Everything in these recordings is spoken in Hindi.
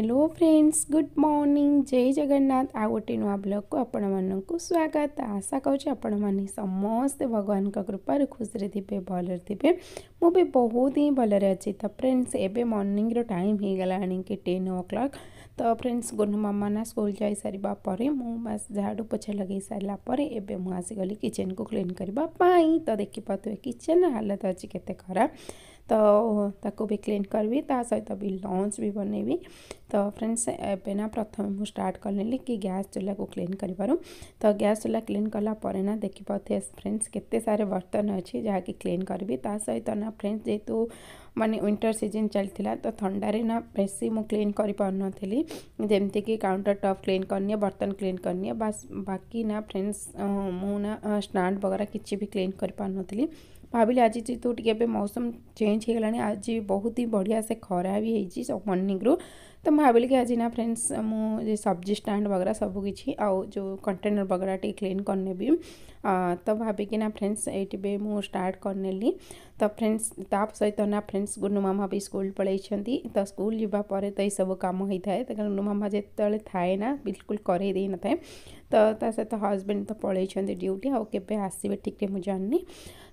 हेलो फ्रेंड्स गुड मॉर्निंग जय जगन्नाथ आ गोटे नुआ ब्लग को आपण मानक स्वागत आशा करें समस्ते भगवान कृपार खुशी थे भल रही मुझे बहुत ही भल रही तो फ्रेंड्स एवं मर्णिंग टाइम हो गला कि टेन ओ क्लक तो फ्रेंड्स मामा ना स्कूल जा सारे मुझ झाड़ू पोछा लगे सारापर एवं मुसिगली किचेन को क्लीन करने तो देखिपे किचेन हालत अच्छी खराब तो ताको भी क्लीन करी ता सहित भी लंच भी बनैबी तो फ्रेंड्स एना प्रथम मुझे स्टार्ट करें कि गैस चूल्हा को क्लीन करूँ तो गैस चूल्हा क्लीन कला ना देखी पाथे फ्रेंड्स केत सारे बर्तन अच्छे जहाँ कि क्लीन करी ता सहित ना फ्रेंड्स जेहतु मानने विंटर सीजन चलता तो थंडार ना बेस मुझ क्लीन कर पारी जमीक काउंटर टप क्लीन करनी बर्तन क्लीन करनी बाकी ना फ्रेंड्स मुना स्टाण वगैरह किसी भी क्लीन कर पारी भाविली आज जीत मौसम चेंज हो गला आज बहुत ही बढ़िया से खरा भी हो मर्णिंग्रु ତ ମୁଁ ଭାବିଲି କି ଆଜି ନା ଫ୍ରେଣ୍ଡସ୍ ମୁଁ ସବଜି ଷ୍ଟାଣ୍ଡ ବଗେରା ସବୁ କିଛି ଆଉ ଯେଉଁ କଣ୍ଟେନର୍ ବଗେରା ଟିକେ କ୍ଲିନ୍ କରିନେବି तो भाविकिना फ्रेंड्स ये मुझे स्टार्ट करने तो फ्रेंड्स ताप सहित ना फ्रेंड्स गुनुमामा भी स्कूल पलि तो स्कूल जावापर तो ये सब कम होता है तो गुनुमामा जिते थाए ना बिल्कुल कई न था तो सहित हजबैंड तो पलि ड्यूटी आगे आसवे ठीक है मुझे जानी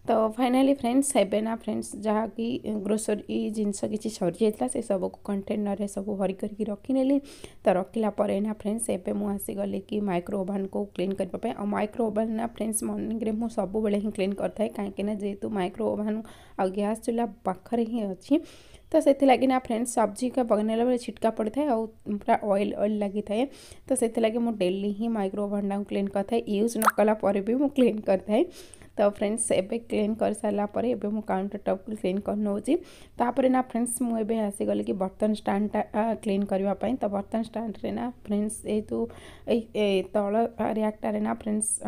तो फाइनाली फ्रेंड्स ना फ्रेंड्स जहाँ कि ग्रोसरी जिनस किसी सरी जाता से सब को कंटेनर में सब भरी करके रखिने तो रखला फ्रेंड्स एवं मुझे आसीगली कि माइक्रो ओवन को क्लीन करने माइक्रो ओवन ना फ्रेंड्स मिन्स मर्निंग में मुझे सब बेले ही क्लीन करें जेहतु जेहेतु माइक्रो ओभन आ गैस चूल्हा पाखे हिं अच्छी तो से लगे ना फ्रेंड्स सब्जी का बनैला बेल छिटका पड़ था पूरा अएल ऑयल लगी था तो से लगे मुझे डेली ही माइक्रो ओभन टाइम क्लीन करें यूज नकला भी मुझे क्लीन करें तो फ्रेंड्स एवं क्लीन कर सारापर एवं मुझे काउंटर टप क्लीन करापर ना फ्रेंड्स मुझे आसीगल कि बर्तन स्टाणा क्लीन करने तो बर्तन स्टाण्रेना फ्रेंड्स जेहतु तल रैक्टर ना फ्रेंड्स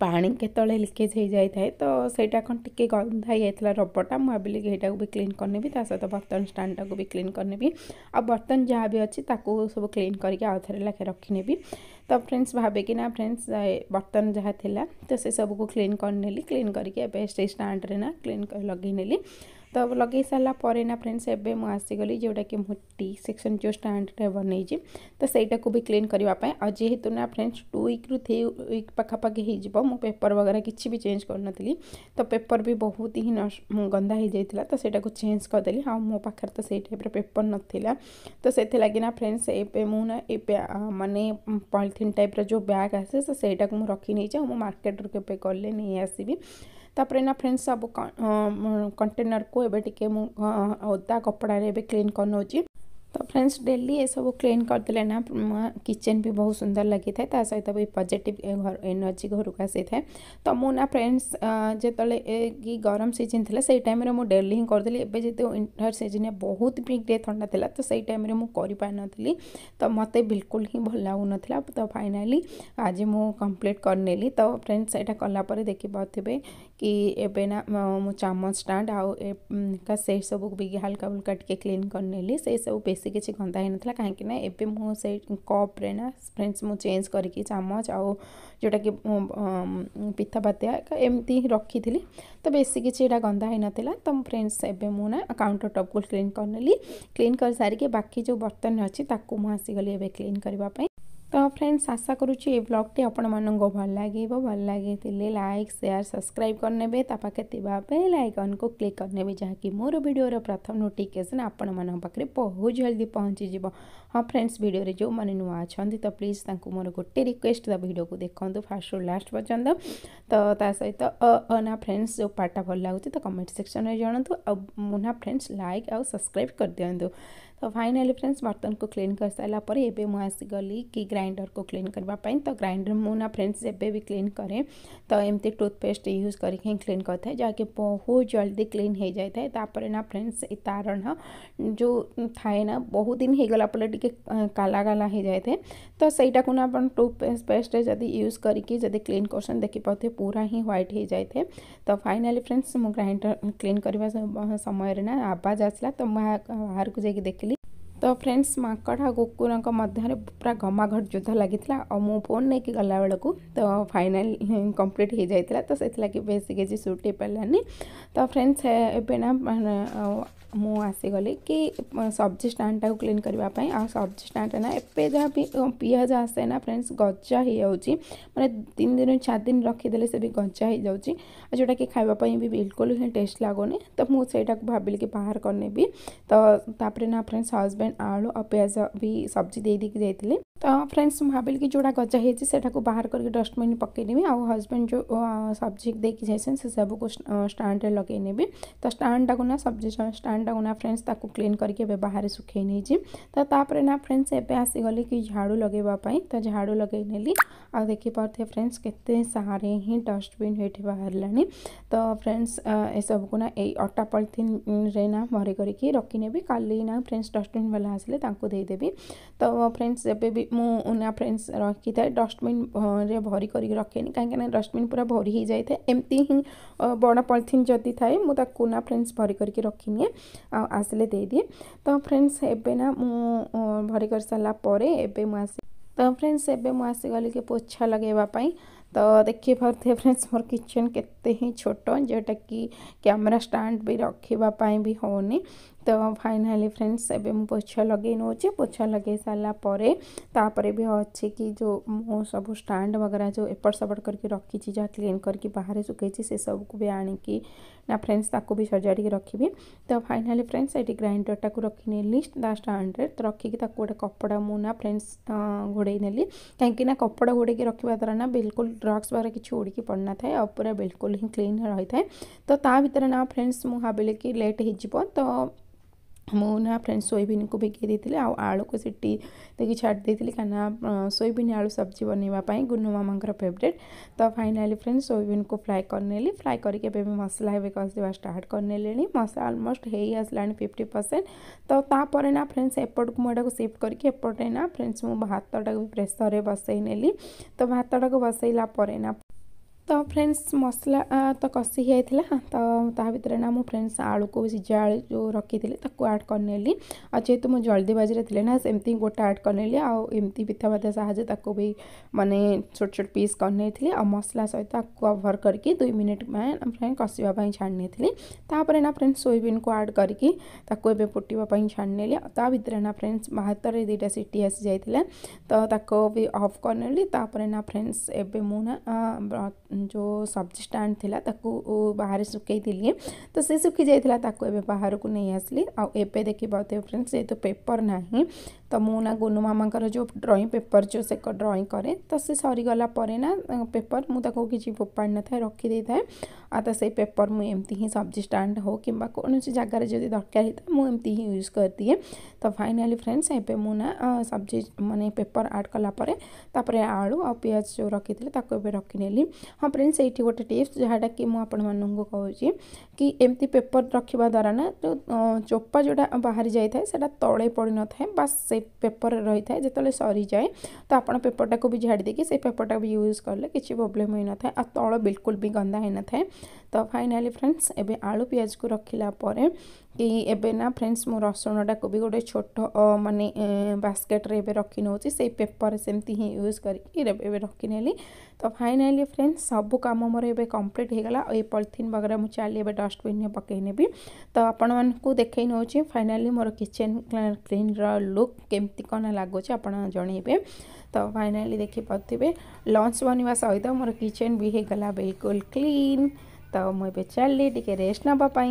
ପାଣି କେତେବେଳେ ଲିକେଜ୍ ହେଇଯାଇଥାଏ ତ ସେଇଟା କ'ଣ ଟିକେ ଗନ୍ଧା ହେଇଯାଇଥିଲା ରବରଟା ମୁଁ ଭାବିଲି କି ସେଇଟାକୁ ବି କ୍ଲିନ୍ କରିନେବି ତା ସହିତ ବର୍ତ୍ତନ ଷ୍ଟାଣ୍ଡଟାକୁ ବି କ୍ଲିନ୍ କରିନେବି ଆଉ ବର୍ତ୍ତନ ଯାହା ବି ଅଛି ତାକୁ ସବୁ କ୍ଲିନ୍ କରିକି ଆଉ ଥରେ ଲେଖେ ରଖିନେବି ତ ଫ୍ରେଣ୍ଡସ୍ ଭାବିକିନା ଫ୍ରେଣ୍ଡସ୍ ବର୍ତ୍ତନ ଯାହା ଥିଲା ତ ସେସବୁକୁ କ୍ଲିନ୍ କରିନେଲି କ୍ଲିନ୍ କରିକି ଏବେ ସେଇ ଷ୍ଟାଣ୍ଡରେ ନା କ୍ଲିନ୍ ଲଗେଇ ନେଲି तो लगे सारापर ना फ्रेंड्स एवं मुसीगली जोटा कि टी सेक्शन जो स्टाण बन नहीं तो सहीटा को भी क्लीन करने जेहेतु ना friends two week three week पाखापाखी हो पेपर वगैरह किसी भी चेंज कर नी तो पेपर भी बहुत ही गंदा हो जाता तो सहीटा को चेंज करदेली हाँ मो पाखे तो सही टाइप पेपर नाला तो से लगे ना फ्रेंड्स एवं मान पलिथिन टाइप जो बैग आसे तो सहीटा को रखी नहीं मार्केट रू के गले नहीं आसबी ତାପରେ ଏଇନା ଫ୍ରେଣ୍ଡସ୍ ସବୁ କଣ୍ଟେନର୍କୁ ଏବେ ଟିକେ ମୁଁ ଓଦା କପଡ଼ାରେ ଏବେ କ୍ଲିନ୍ କରିନେଉଛି तो फ्रेंड्स डेली ये सब क्लीन करदे ना किचन भी बहुत सुंदर लगी था सहित भी पजिट एनर्जी घर को आसी था तो मुझे फ्रेंड्स जो कि गरम सीजन थी से टाइम डेली हिं करदी एवं जो विंटर सीजन बहुत भी थंडा था तो से टाइम करी तो मत बिलकुल ही भल लगुन तो फाइनाली आज मुझे कम्प्लीट करनेली तो फ्रेंड्स ये कलापर देखिपे कि चामच स्टाण आउ का से सब भी हालाका फुल्का टिके क्लीन करने से सब ବେଶୀ କିଛି ଗନ୍ଧା ହେଇନଥିଲା କାହିଁକିନା ଏବେ ମୁଁ ସେଇ କପ୍ରେ ନା ଫ୍ରେଣ୍ଡସ୍ ମୁଁ ଚେଞ୍ଜ କରିକି ଚାମଚ ଆଉ ଯେଉଁଟାକି ପିତା ପାତିଆ ଏମିତି ରଖିଥିଲି ତ ବେଶୀ କିଛି ଏଇଟା ଗନ୍ଧା ହେଇନଥିଲା ତ ଫ୍ରେଣ୍ଡସ୍ ଏବେ ମୁଁ ନା କାଉଣ୍ଟର ଟପ୍କୁ କ୍ଲିନ୍ କରିନେଲି କ୍ଲିନ୍ କରିସାରିକି ବାକି ଯେଉଁ ବର୍ତ୍ତନ ଅଛି ତାକୁ ମୁଁ ଆସିଗଲି ଏବେ କ୍ଲିନ୍ କରିବା ପାଇଁ ତ ଫ୍ରେଣ୍ଡସ୍ ଆଶା କରୁଛି ଏ ବ୍ଲଗ୍ଟି ଆପଣମାନଙ୍କୁ ଭଲ ଲାଗିବ ଭଲ ଲାଗିଥିଲେ ଲାଇକ୍ ସେୟାର ସବସ୍କ୍ରାଇବ୍ କରିନେବେ ତା ପାଖେ ଥିବା ବେଲ୍ ଆଇକନ୍କୁ କ୍ଲିକ୍ କରିନେବେ ଯାହାକି ମୋର ଭିଡ଼ିଓର ପ୍ରଥମ ନୋଟିଫିକେସନ୍ ଆପଣମାନଙ୍କ ପାଖରେ ବହୁତ ଜଲ୍ଦି ପହଞ୍ଚିଯିବ ହଁ ଫ୍ରେଣ୍ଡସ୍ ଭିଡ଼ିଓରେ ଯେଉଁମାନେ ନୂଆ ଅଛନ୍ତି ତ ପ୍ଲିଜ୍ ତାଙ୍କୁ ମୋର ଗୋଟେ ରିକ୍ୱେଷ୍ଟ ତା ଭିଡ଼ିଓକୁ ଦେଖନ୍ତୁ ଫାଷ୍ଟରୁ ଲାଷ୍ଟ ପର୍ଯ୍ୟନ୍ତ ତ ତା ସହିତ ନା ଫ୍ରେଣ୍ଡସ୍ ଯେଉଁ ପାର୍ଟଟା ଭଲ ଲାଗୁଛି ତ କମେଣ୍ଟ ସେକ୍ସନ୍ରେ ଜଣାନ୍ତୁ ଆଉ ନା ଫ୍ରେଣ୍ଡସ୍ ଲାଇକ୍ ଆଉ ସବସ୍କ୍ରାଇବ୍ କରିଦିଅନ୍ତୁ तो फाइनाली फ्रेंड्स बर्तन को क्लीन कर सारापर ए मुसिगली कि ग्राइंडर को क्लीन करने तो ग्राइंडर मुना फ्रेंड्स जब भी क्लीन कैं तो एमती टूथपेस्ट यूज करके क्लीन करें जहाँकि बहुत जल्दी क्लीन हो जाए ना फ्रेंड्स तार ना जो थाए ना बहुत दिन हो गला काला काला हो जाए तो सहीटा को ना पेस्ट जब यूज करके क्लीन कर देखी पाते पूरा ही ह्वैट हो जाए थे तो फाइनाली फ्रेंड्स मुझ ग्राइंडर क्लीन करने समय आवाज आसला तो मुझे बाहर को जाकि देख तो फ्रेंड्स माकड़ आ कुकुर पूरा घमाघट युद्ध लगी फोन नहीं कि गला बेलू तो फाइनल कम्प्लीट हो जाता तो से बेस किसी सुट हो पारानी तो फ्रेंड्स एपना मुसीगली कि सब्जी स्टाणटा को क्लीन करने सब्जी स्टाण ना एपे जहाँ भी पिज आसे ना फ्रेंड्स गजा हो जाऊँगी मैंने तीन दिन चार दिन रखीदे से भी गजा हो जाऊँगी जोटा कि खावाई भी बिलकुल ही टेस्ट लगुनि तो मुझा भाविली कि बाहर करनी तो ना फ्रेंड्स हजबैंड आलु और पिज भी सब्जी दे दे जाइली तो फ्रेंड्स भाविल कि जोड़ा गजा होता बाहर करके डस्टबिन पकईनेबी आउ हजबैंड जो सब्जेक्ट देखी जाए से सब कुछ स्टाण्रे लगे नेबी तो स्टाणटा को ना सब्जी स्टाणटा को ना फ्रेंड्स ताको क्लीन करके बाहर सुखे नहीं तापर ना फ्रेंड्स एवं आसीगली कि झाड़ू लगे तो झाड़ू लगे नी आखि पारे फ्रेंड्स के सारे हिं डबिन ये बाहर तो फ्रेंड्स ये सब को ना यही अटा पलिथिन ना भरे करके रखने का फ्रेंड्स डस्टबिन वाला आसे देदेवि तो फ्रेंड्स भी फ्रेंड्स रखी था डस्टबिन भरी कर रखे कहीं डस्टबिन पूरा भरी ही जाए एमती ही बड़ पलिथिन जो थाए मुना फ्रेन्स भरी करके रखी आसले दे दिए तो फ्रेंड्स एबेना ना भरी कर सारापर एवं मुझे तो फ्रेंड्स एवं मुसीगली कि पोछा लगे तो देखी पारे फ्रेंड्स मोर किचन के छोट जोटा कि कैमेरा स्टाड भी रखापी हो तो फाइनाली फ्रेंड्स एवं मुझे पोछ लगे नौ पोछ लगे सारापर तापर भी अच्छे कि जो सब स्टाण वगैरह जो एपट सपट करके रखी जहाँ क्लीन करके बाहर सुखी से सब कुछ भी आणिकी ना फ्रेंड्स ताको भी सजाड़ी रखी तो फाइनाली फ्रेंड्स ये ग्राइंडरटा को रखी नेली स्टाण्रे तो रखिक गोटे कपड़ा मुना फ्रेंड्स घोड़े नेली कहीं कपड़ा घोड़े रखा द्वारा ना बिल्कुल ड्रग्स वगैरह किसी उड़ी पड़ ना था पूरा बिल्कुल ही क्लीन रही था तो ता भितर ना फ्रेंड्स मुझे भाविली कि लेट हो तो ମୁଁ ନା ଫ୍ରେଣ୍ଡ୍ ସୋୟାବିନ୍କୁ ଭିଗେଇ ଦେଇଥିଲି ଆଉ ଆଳୁକୁ ସେଠି ଦେଇକି ଛାଡ଼ି ଦେଇଥିଲି କାହିଁକିନା ସୋୟାବିନ୍ ଆଳୁ ସବଜି ବନେଇବା ପାଇଁ ଗୁନୁ ମାମାଙ୍କର ଫେଭରେଟ୍ ତ ଫାଇନାଲି ଫ୍ରେଣ୍ଡ୍ ସୋୟାବିନ୍କୁ ଫ୍ରାଏ କରିନେଲି ଫ୍ରାଏ କରିକି ଏବେ ମସଲା ଏବେ କଷିବା ଷ୍ଟାର୍ଟ କରିନେଲିଣି ମସଲା ଅଲମୋଷ୍ଟ ହେଇ ଆସିଲାଣି ଫିଫ୍ଟି ପରସେଣ୍ଟ ତ ତାପରେ ନା ଫ୍ରେଣ୍ଡସ୍ ଏପଟକୁ ମୁଁ ଏଟାକୁ ସିଫ୍ଟ କରିକି ଏପଟେ ନା ଫ୍ରେଣ୍ଡସ୍ ମୁଁ ଭାତଟାକୁ ପ୍ରେସର୍ରେ ବସାଇ ନେଲି ତ ଭାତଟାକୁ ବସାଇଲା ପରେ ନା तो फ्रेंड्स मसला तो कषि ही तो ताकि ना मुझे फ्रेंड्स आलू को सीझा आलु जो रखी थी आड करने नेली और मुझे जल्दी बाजी थी ना सेम गोटे आड कर नेली आमती पिथा पथा साको भी मानने छोट छोट पीस कर मसला सहित कभर करके दुई मिनिट में फ्रेंड कषापी छाड़ नहींपर फ्रेंड्स सोयबिन को आड करके फुटापी छाड़ने नेली ता भितर ना फ्रेंड्स भात दुटा सीटी आसी जाइए तो ताको भी अफ करने नेली फ्रेंड्स एवं मुझे जो सब्जी स्टाण था बाहर सुखी तो सी सुखी जाता बाहर को नहीं आसली आबे पाते फ्रेंड्स जेहतु पेपर तो ना तो मुना गोनू मामा जो ड्रईंग पेपर जो से ड्रईंग कै तो सी सरीगला ना पेपर मुझे किसी फोपा न था रखी देता है तो से पेपर मुझे एमती ही सब्जी स्टाण हो कि कौन सी जगार जो दरकार होता है मुझे ही यूज कर दिए तो फाइनाली फ्रेंड्स एवं मुना सब्जी मानने पेपर आड कलापर तापर आलु आ पिज जो रखी थी रखने हाँ ହଁ ଫ୍ରେଣ୍ଡ ସେଇଠି ଗୋଟେ ଟିପ୍ସ ଯାହାଟାକି ମୁଁ ଆପଣମାନଙ୍କୁ କହୁଛି कि एमती पेपर रखा द्वारा ना जो चोपा जोड़ा बाहरी जाए से तले पड़ न था बास से पेपर रही था जिते सरी जाए तो आप पेपर टाक भी झाड़ी देखिए पेपर टाक भी यूज करले किसी प्रोब्लेम हो न था आ तल बिलकुल भी गंदा हो न था तो फाइनाली फ्रेंड्स एवं आलु पिज को रखला कि एबना फ्रेंड्स मो रसुण टाक भी गोटे छोट बास्केट रे रखी नौ पेपर सेमती ही यूज करके रखी नी तो फाइनाली फ्रेंड्स सब कम मोर एम्प्लीट हो गला पलिथिन वगैरह मुझे चली डस्ट ଫାଷ୍ଟ କ୍ୱିନ୍ରେ ପକାଇ ନେବି ତ ଆପଣମାନଙ୍କୁ ଦେଖାଇ ନେଉଛି ଫାଇନାଲି ମୋର କିଚେନ୍ କ୍ଲିନ୍ର ଲୁକ୍ କେମିତି କ'ଣ ଲାଗୁଛି ଆପଣ ଜଣାଇବେ ତ ଫାଇନାଲି ଦେଖିପାରୁଥିବେ ଲଞ୍ଚ ବନିବା ସହିତ ମୋର କିଚେନ୍ ବି ହୋଇଗଲା ବିଲକୁଲ କ୍ଲିନ୍ ତ ମୁଁ ଏବେ ଚାଲିଲି ଟିକେ ରେଷ୍ଟ ନେବା ପାଇଁ